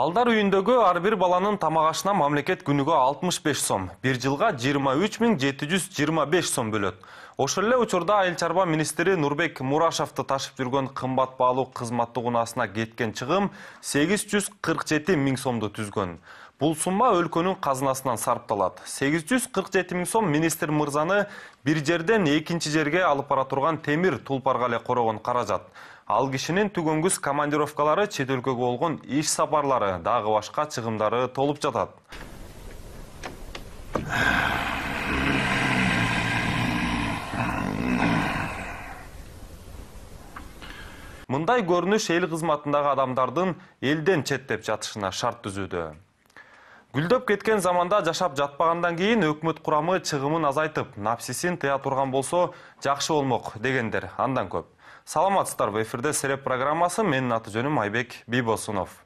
Балдар үйіндегі әрбір баланың тамағашына мамлекет күнігі 65 сом, бір жылға 23725 сом бөлөт. Ошылы учурда айлчарба министері Нурбек Мурашавты ташып жүрген қымбат балу қызматты ғынасына кеткен чығым 847 миң сомды түзгөн. Бұл сумма өлкөнің қазынасынан сарпталат. 847 миң сом министр мырзаны бір жерден екінші жерге алып бара темир тулпарга эле қаражат. ал кишинин түгөнгүс командировкалары чет өлкөгө болгон иш сапарлары дагы башка чыгымдары толуп жатат мындай көрүнүш эл кызматындагы адамдардын элден четтеп жатышына шарт түзүүдө гүлдөп кеткен заманда жашап жатпагандан кийин өкмөт курамы чыгымын азайтып напсисин тыя турган болсо жакшы болмок дегендер андан көп саламатсыздарбы эфирде сереп программасы менин аты жөнүм айбек бийбосунов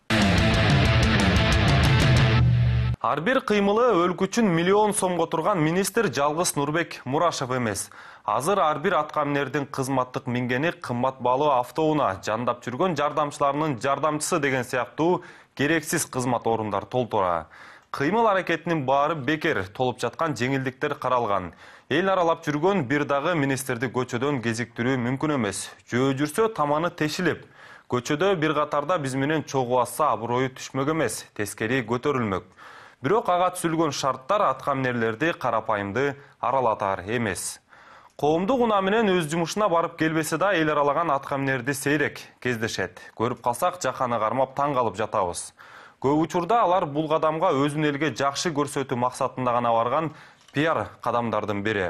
ар бир кыймылы өлкө үчүн миллион сомго турган министр жалгыз нурбек мурашев эмес азыр ар бир атка минердин кызматтык мингени кымбат баалуу автоунаа жандап жүргөн жардамчыларынын жардамчысы деген сыяктуу керексіз қызмат орындар толтыра қимыл әрекетінің бары бекер толып жатқан жеңілдіктер қаралған ел аралап жүрген бірдағы дагы министрди көчөдөн кезиктирүү мүмкүн эмес жөө жүрсө таманы тешіліп, көчөдө бір қатарда бізменен менен абыройы асса аброю түшмөк эмес тескери көтөрүлмөк бирок ага түзүлгөн шарттар аткаминерлерди қарапайымды аралатар емес. коомдук унаа менен өз жумушуна барып келбесе да эл аралаган аткаминерди сейрек кездешет көрүп калсак жаканы кармап таң калып жатабыз көп учурда алар бул кадамга өзүн элге жакшы көрсөтүү максатында гана барган пиар кадамдардын бири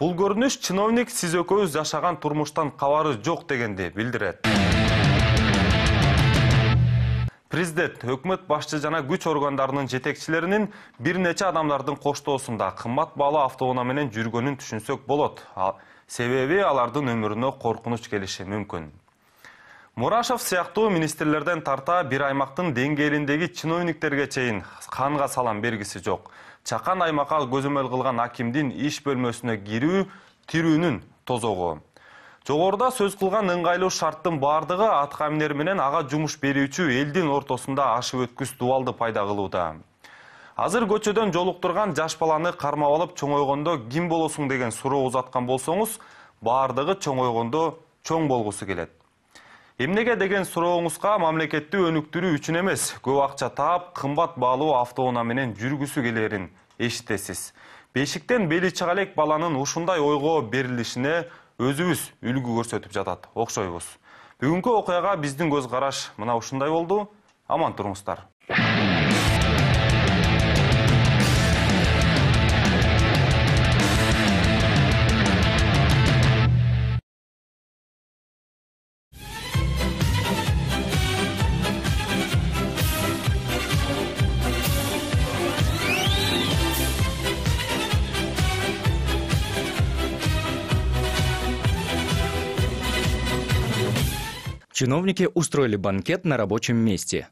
бул көрүнүш чиновник сиз экөөбүз жашаган турмуштан кабары жок дегенди билдирет президент өкмөт башчы жана күч органдарынын жетекчилеринин бир нече адамдардын коштоосунда кымбат баалуу автоунаа менен жүргөнүн түшүнсөк болот себеби алардын өмүрүнө коркунуч келиши мүмкүн мурашев сыяктуу министрлерден тарта бир аймактын деңгээлиндеги чиновниктерге чейин канга салам бергиси жок чакан аймакка көзөмөл кылган акимдин иш бөлмөсүнө кирүү тирүүнүн тозогу жогоруда сөз кылган ыңгайлуу шарттын баардыгы атка минер менен ага жумуш берүүчү элдин ортосунда ашып өткүс дубалды пайда кылууда азыр көчөдөн жолуктурган жаш баланы кармап алып чоңойгондо ким болосуң деген суроо узаткан болсоңуз баардыгы чоңойгондо чоң болгусу келет эмнеге деген сурооңузга мамлекетти өнүктүрүү үчүн эмес көп акча таап кымбат баалуу автоунаа менен жүргүсү келерин эшитесиз бешиктен бели чыга элек баланын ушундай ойго берилишине өзүбүз үлгү көрсөтүп жатат окшойбуз бүгүнкү окуяга биздин көз караш мына ушундай болду аман туруңуздар Чиновники устроили банкет на рабочем месте.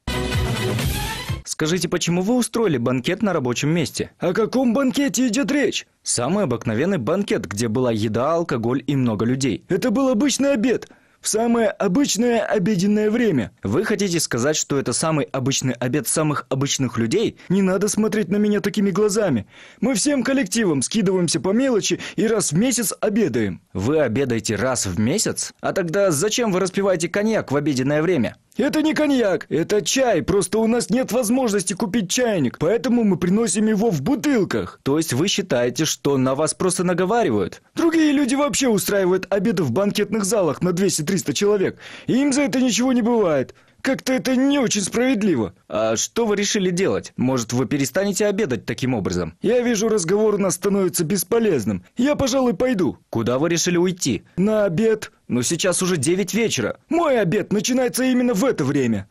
Скажите, почему вы устроили банкет на рабочем месте? О каком банкете идет речь? Самый обыкновенный банкет, где была еда, алкоголь и много людей. Это был обычный обед в самое обычное обеденное время. Вы хотите сказать, что это самый обычный обед самых обычных людей? Не надо смотреть на меня такими глазами. Мы всем коллективом скидываемся по мелочи и раз в месяц обедаем. Вы обедаете раз в месяц? А тогда зачем вы распиваете коньяк в обеденное время? Это не коньяк, это чай, просто у нас нет возможности купить чайник, поэтому мы приносим его в бутылках. То есть вы считаете, что на вас просто наговаривают? Другие люди вообще устраивают обеды в банкетных залах на 200-300 человек, и им за это ничего не бывает. Как-то это не очень справедливо. А что вы решили делать? Может, вы перестанете обедать таким образом? Я вижу, разговор у нас становится бесполезным. Я, пожалуй, пойду. Куда вы решили уйти? На обед. Но сейчас уже 9 вечера. Мой обед начинается именно в это время.